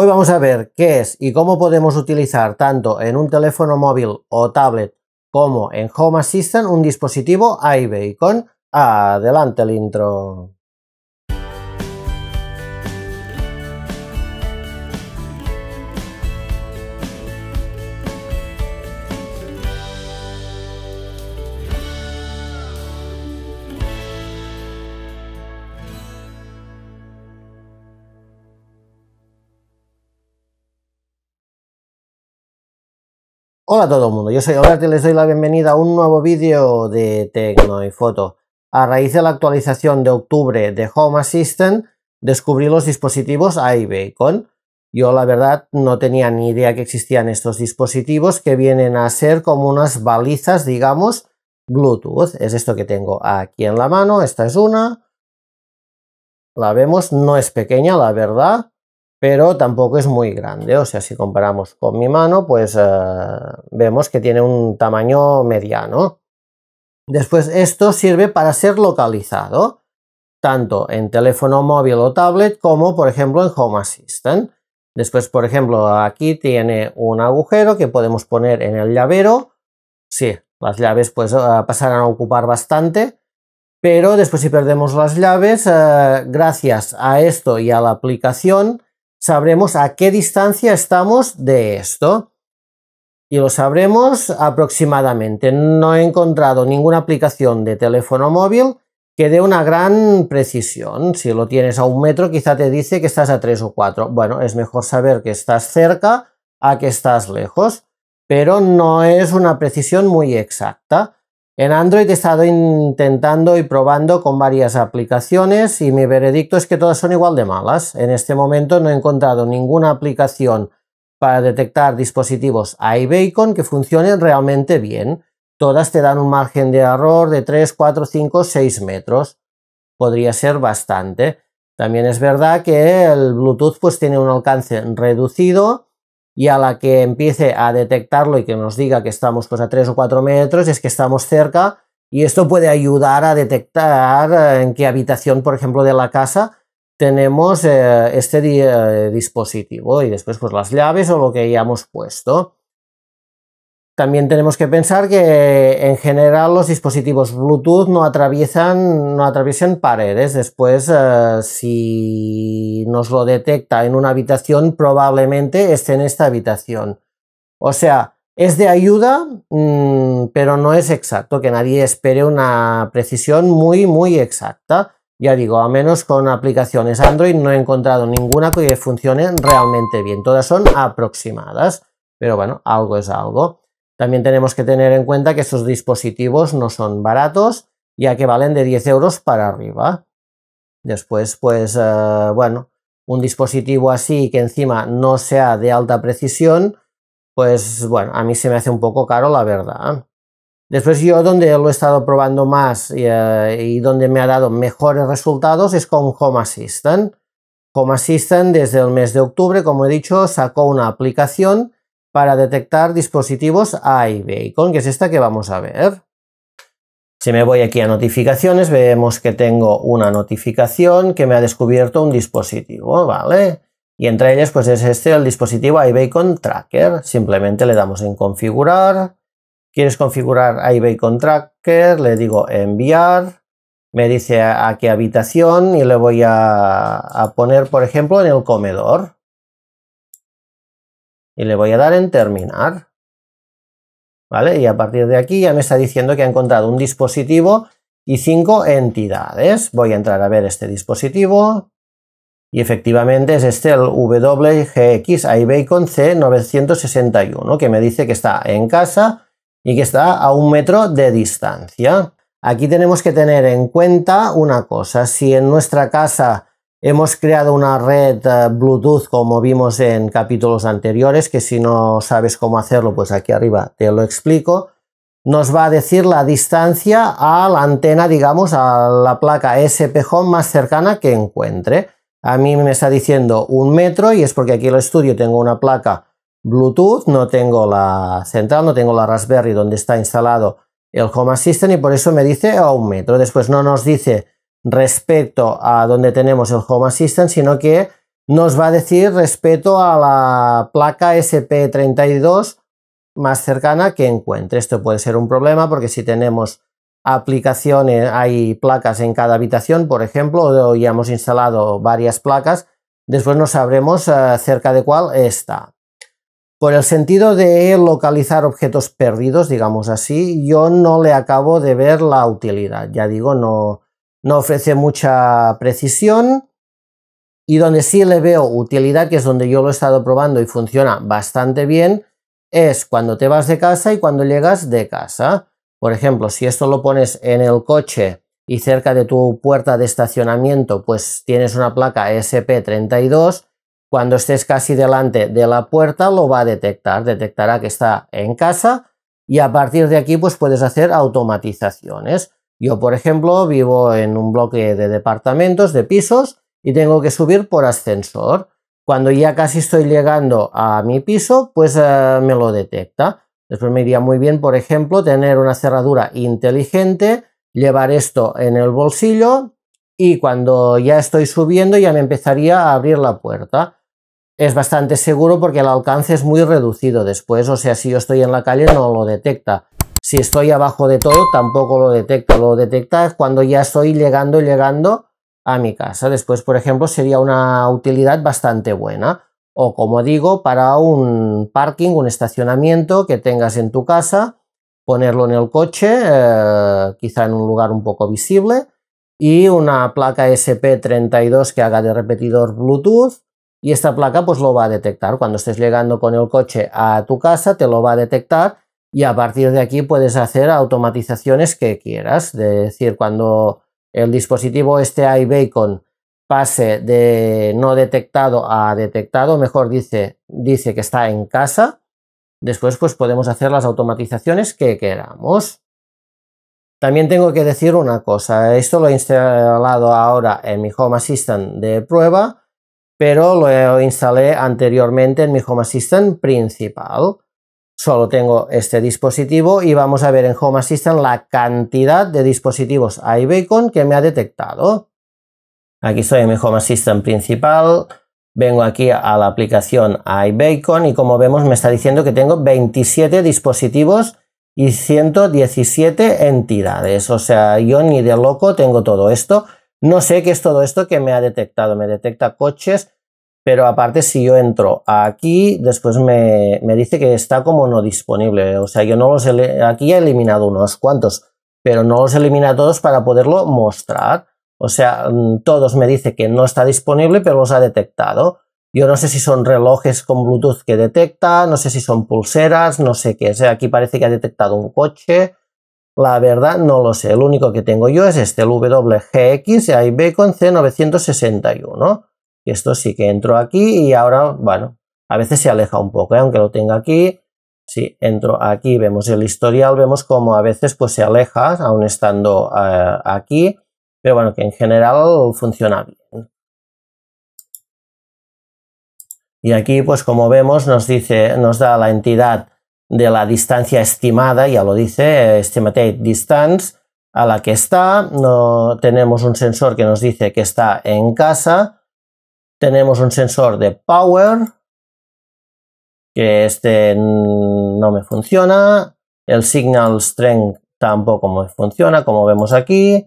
Hoy vamos a ver qué es y cómo podemos utilizar tanto en un teléfono móvil o tablet como en Home Assistant un dispositivo iBay con adelante el intro. Hola a todo el mundo, yo soy Albert y les doy la bienvenida a un nuevo vídeo de Tecno y Foto. A raíz de la actualización de octubre de Home Assistant, descubrí los dispositivos iBacon. Yo la verdad no tenía ni idea que existían estos dispositivos que vienen a ser como unas balizas, digamos, Bluetooth. Es esto que tengo aquí en la mano, esta es una. La vemos, no es pequeña, la verdad pero tampoco es muy grande. O sea, si comparamos con mi mano, pues eh, vemos que tiene un tamaño mediano. Después, esto sirve para ser localizado, tanto en teléfono móvil o tablet como, por ejemplo, en Home Assistant. Después, por ejemplo, aquí tiene un agujero que podemos poner en el llavero. Sí, las llaves pues eh, pasarán a ocupar bastante, pero después si perdemos las llaves, eh, gracias a esto y a la aplicación, sabremos a qué distancia estamos de esto. Y lo sabremos aproximadamente. No he encontrado ninguna aplicación de teléfono móvil que dé una gran precisión. Si lo tienes a un metro, quizá te dice que estás a tres o cuatro. Bueno, es mejor saber que estás cerca a que estás lejos, pero no es una precisión muy exacta. En Android he estado intentando y probando con varias aplicaciones y mi veredicto es que todas son igual de malas. En este momento no he encontrado ninguna aplicación para detectar dispositivos iBacon que funcionen realmente bien. Todas te dan un margen de error de 3, 4, 5, 6 metros. Podría ser bastante. También es verdad que el Bluetooth pues tiene un alcance reducido y a la que empiece a detectarlo y que nos diga que estamos pues, a tres o cuatro metros, es que estamos cerca y esto puede ayudar a detectar eh, en qué habitación, por ejemplo, de la casa tenemos eh, este eh, dispositivo y después pues, las llaves o lo que hayamos puesto. También tenemos que pensar que en general los dispositivos Bluetooth no atraviesan, no atraviesan paredes. Después, eh, si nos lo detecta en una habitación, probablemente esté en esta habitación. O sea, es de ayuda, mm, pero no es exacto, que nadie espere una precisión muy, muy exacta. Ya digo, a menos con aplicaciones Android no he encontrado ninguna que funcione realmente bien. Todas son aproximadas, pero bueno, algo es algo. También tenemos que tener en cuenta que estos dispositivos no son baratos, ya que valen de 10 euros para arriba. Después, pues, eh, bueno, un dispositivo así que encima no sea de alta precisión, pues, bueno, a mí se me hace un poco caro, la verdad. Después yo donde lo he estado probando más y, eh, y donde me ha dado mejores resultados es con Home Assistant. Home Assistant desde el mes de octubre, como he dicho, sacó una aplicación para detectar dispositivos A que es esta que vamos a ver. Si me voy aquí a notificaciones, vemos que tengo una notificación que me ha descubierto un dispositivo, ¿vale? Y entre ellas, pues es este, el dispositivo iBacon Tracker. Simplemente le damos en configurar. ¿Quieres configurar iBacon Tracker? Le digo enviar. Me dice a, qué habitación y le voy a poner, por ejemplo, en el comedor y le voy a dar en terminar. ¿Vale? Y a partir de aquí ya me está diciendo que ha encontrado un dispositivo y cinco entidades. Voy a entrar a ver este dispositivo y efectivamente es este el WGX C 961 que me dice que está en casa y que está a un metro de distancia. Aquí tenemos que tener en cuenta una cosa, si en nuestra casa Hemos creado una red eh, Bluetooth como vimos en capítulos anteriores, que si no sabes cómo hacerlo, pues aquí arriba te lo explico. Nos va a decir la distancia a la antena, digamos, a la placa SP Home más cercana que encuentre. A mí me está diciendo un metro y es porque aquí en el estudio tengo una placa Bluetooth, no tengo la central, no tengo la Raspberry donde está instalado el Home Assistant y por eso me dice a un metro. Después no nos dice respecto a donde tenemos el Home Assistant, sino que nos va a decir respecto a la placa SP32 más cercana que encuentre. Esto puede ser un problema porque si tenemos aplicaciones, hay placas en cada habitación, por ejemplo, o ya hemos instalado varias placas, después no sabremos eh, cerca de cuál está. Por el sentido de localizar objetos perdidos, digamos así, yo no le acabo de ver la utilidad. Ya digo, no, no ofrece mucha precisión y donde sí le veo utilidad, que es donde yo lo he estado probando y funciona bastante bien, es cuando te vas de casa y cuando llegas de casa. Por ejemplo, si esto lo pones en el coche y cerca de tu puerta de estacionamiento, pues tienes una placa SP32, cuando estés casi delante de la puerta lo va a detectar, detectará que está en casa y a partir de aquí pues puedes hacer automatizaciones. Yo, por ejemplo, vivo en un bloque de departamentos, de pisos, y tengo que subir por ascensor. Cuando ya casi estoy llegando a mi piso, pues eh, me lo detecta. Después me iría muy bien, por ejemplo, tener una cerradura inteligente, llevar esto en el bolsillo y cuando ya estoy subiendo ya me empezaría a abrir la puerta. Es bastante seguro porque el alcance es muy reducido después, o sea, si yo estoy en la calle no lo detecta. Si estoy abajo de todo, tampoco lo detecta. Lo detecta cuando ya estoy llegando y llegando a mi casa. Después, por ejemplo, sería una utilidad bastante buena. O como digo, para un parking, un estacionamiento que tengas en tu casa, ponerlo en el coche, eh, quizá en un lugar un poco visible, y una placa SP32 que haga de repetidor Bluetooth. Y esta placa pues lo va a detectar. Cuando estés llegando con el coche a tu casa, te lo va a detectar y a partir de aquí puedes hacer automatizaciones que quieras. Es decir, cuando el dispositivo este iBacon pase de no detectado a detectado, mejor dice, dice que está en casa, después pues podemos hacer las automatizaciones que queramos. También tengo que decir una cosa, esto lo he instalado ahora en mi Home Assistant de prueba, pero lo instalé anteriormente en mi Home Assistant principal solo tengo este dispositivo y vamos a ver en Home Assistant la cantidad de dispositivos iBacon que me ha detectado. Aquí estoy en mi Home Assistant principal, vengo aquí a la aplicación iBacon y como vemos me está diciendo que tengo 27 dispositivos y 117 entidades. O sea, yo ni de loco tengo todo esto. No sé qué es todo esto que me ha detectado. Me detecta coches, pero aparte, si yo entro aquí, después me, dice que está como no disponible. O sea, yo no los he, aquí he eliminado unos cuantos, pero no los elimina todos para poderlo mostrar. O sea, mm, todos me dice que no está disponible, pero los ha detectado. Yo no sé si son relojes con Bluetooth que detecta, no sé si son pulseras, no sé qué. aquí parece que ha detectado un coche. La verdad no lo sé. El único que tengo yo es este, el WGX y B con C961. Y esto sí que entro aquí y ahora, bueno, a veces se aleja un poco, ¿eh? aunque lo tenga aquí. Si entro aquí, vemos el historial, vemos como a veces pues se aleja, aún estando eh, aquí, pero bueno, que en general funciona bien. Y aquí, pues como vemos, nos dice, nos da la entidad de la distancia estimada, ya lo dice, estimated distance, a la que está. No, tenemos un sensor que nos dice que está en casa tenemos un sensor de power, que este no me funciona. El signal strength tampoco me funciona, como vemos aquí.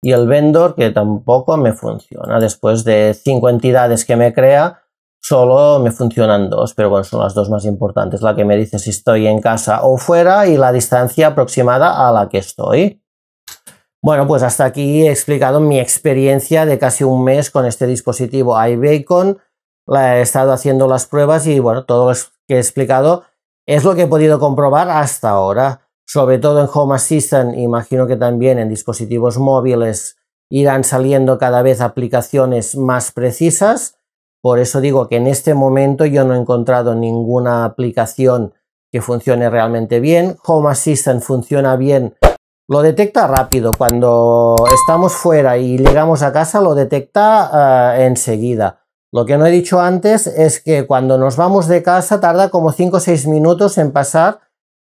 Y el vendor que tampoco me funciona. Después de cinco entidades que me crea, solo me funcionan dos, pero bueno, son las dos más importantes. La que me dice si estoy en casa o fuera y la distancia aproximada a la que estoy. Bueno, pues hasta aquí he explicado mi experiencia de casi un mes con este dispositivo iBacon. La he estado haciendo las pruebas y bueno, todo lo que he explicado es lo que he podido comprobar hasta ahora. Sobre todo en Home Assistant, imagino que también en dispositivos móviles irán saliendo cada vez aplicaciones más precisas. Por eso digo que en este momento yo no he encontrado ninguna aplicación que funcione realmente bien. Home Assistant funciona bien lo detecta rápido, cuando estamos fuera y llegamos a casa lo detecta eh, enseguida. Lo que no he dicho antes es que cuando nos vamos de casa tarda como 5 o 6 minutos en pasar,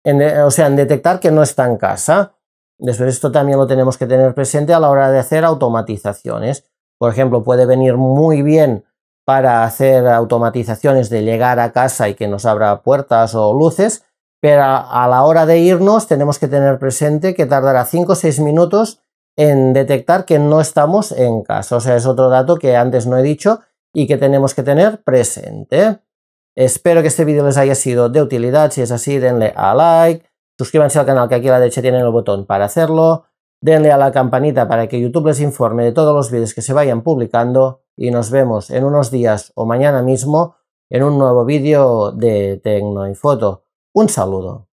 eh, o sea, en detectar que no está en casa. Después esto también lo tenemos que tener presente a la hora de hacer automatizaciones. Por ejemplo, puede venir muy bien para hacer automatizaciones de llegar a casa y que nos abra puertas o luces, pero a la hora de irnos tenemos que tener presente que tardará 5 o 6 minutos en detectar que no estamos en casa. O sea, es otro dato que antes no he dicho y que tenemos que tener presente. Espero que este vídeo les haya sido de utilidad. Si es así, denle a like, suscríbanse al canal que aquí a la derecha tienen el botón para hacerlo, denle a la campanita para que YouTube les informe de todos los vídeos que se vayan publicando y nos vemos en unos días o mañana mismo en un nuevo vídeo de y Foto. Un saludo.